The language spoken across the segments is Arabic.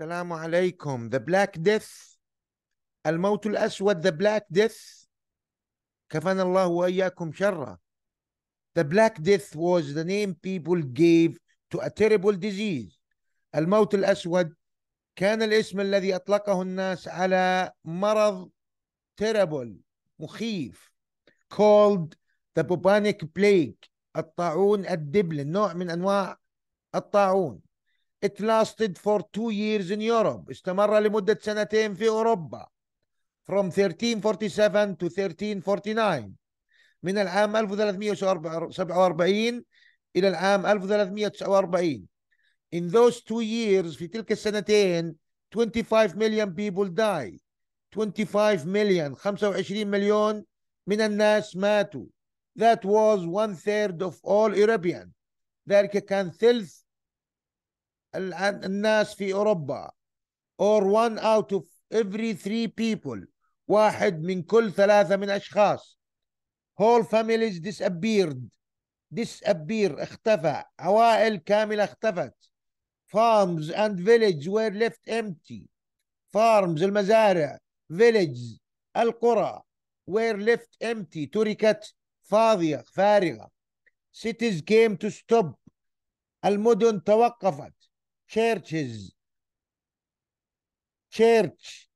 السلام عليكم ذا بلاك ديث الموت الأسود ذا بلاك ديث كفانا الله وإياكم شره The Black Death was the name people gave to a terrible disease. الموت الأسود كان الاسم الذي أطلقه الناس على مرض terrible مخيف called the bubonic plague الطاعون الدبل نوع من أنواع الطاعون It lasted for two years in Europe. استمر لمدة سنتين في أوروبا. From 1347 to 1349. من العام 1347 إلى العام 1349. In those two years في تلك السنتين 25 million people die. 25 million 25 مليون من الناس ماتوا. That was one third of all European. ذلك كان ثلث الناس في أوروبا or one out of every three people واحد من كل ثلاثة من أشخاص whole families disappeared disappear اختفى عوائل كاملة اختفت farms and villages were left empty farms المزارع villages القرى were left empty تركت فاضية فارغة cities came to stop المدن توقفت churches church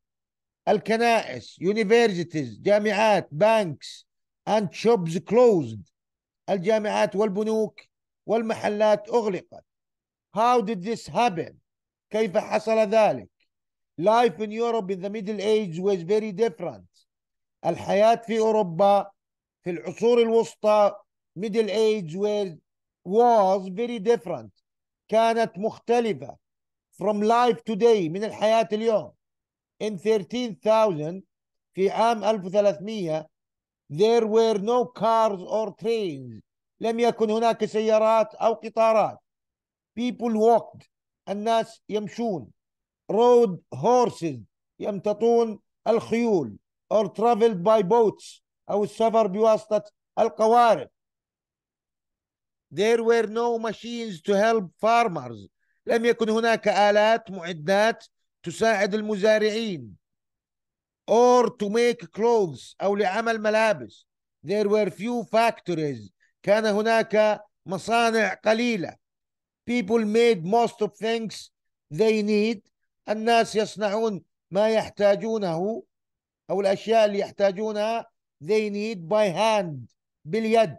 الكنائس universities جامعات banks and shops closed الجامعات والبنوك والمحلات أغلقت how did this happen كيف حصل ذلك life in Europe in the middle age was very different الحياة في أوروبا في العصور الوسطى middle age was, was very different كانت مختلفة from life today من الحياة اليوم in 13,000 في عام 1300 there were no cars or trains لم يكن هناك سيارات أو قطارات people walked الناس يمشون rode horses يمتطون الخيول or traveled by boats أو السفر بواسطة القوارب there were no machines to help farmers لم يكن هناك آلات معدات تساعد المزارعين or to make clothes أو لعمل ملابس there were few factories كان هناك مصانع قليلة people made most of things they need الناس يصنعون ما يحتاجونه أو الأشياء اللي يحتاجونها they need by hand باليد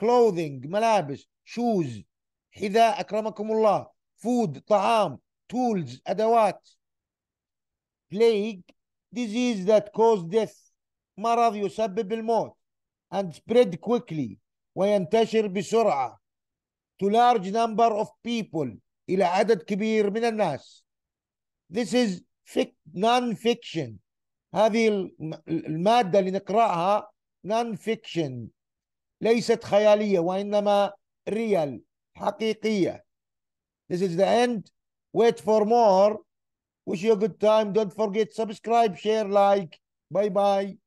clothing ملابس شوز حذاء اكرمكم الله فود طعام تولز ادوات plague disease that كوز death مرض يسبب الموت and spread quickly وينتشر بسرعة to large number of people إلى عدد كبير من الناس this is non-fiction هذه المادة اللي نقرأها non-fiction ليست خيالية وإنما real حقيقية this is the end wait for more wish you a good time don't forget subscribe share like bye bye